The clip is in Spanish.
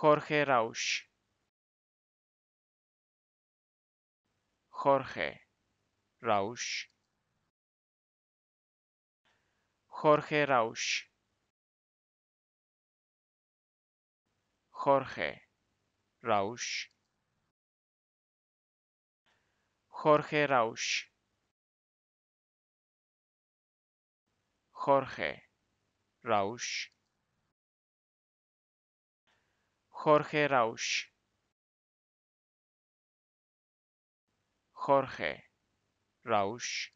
Jorge Rausch. Jorge Rausch. Jorge Rausch. Jorge Rausch. Jorge Rausch. Jorge Rausch. Jorge Rausch. Jorge Rausch.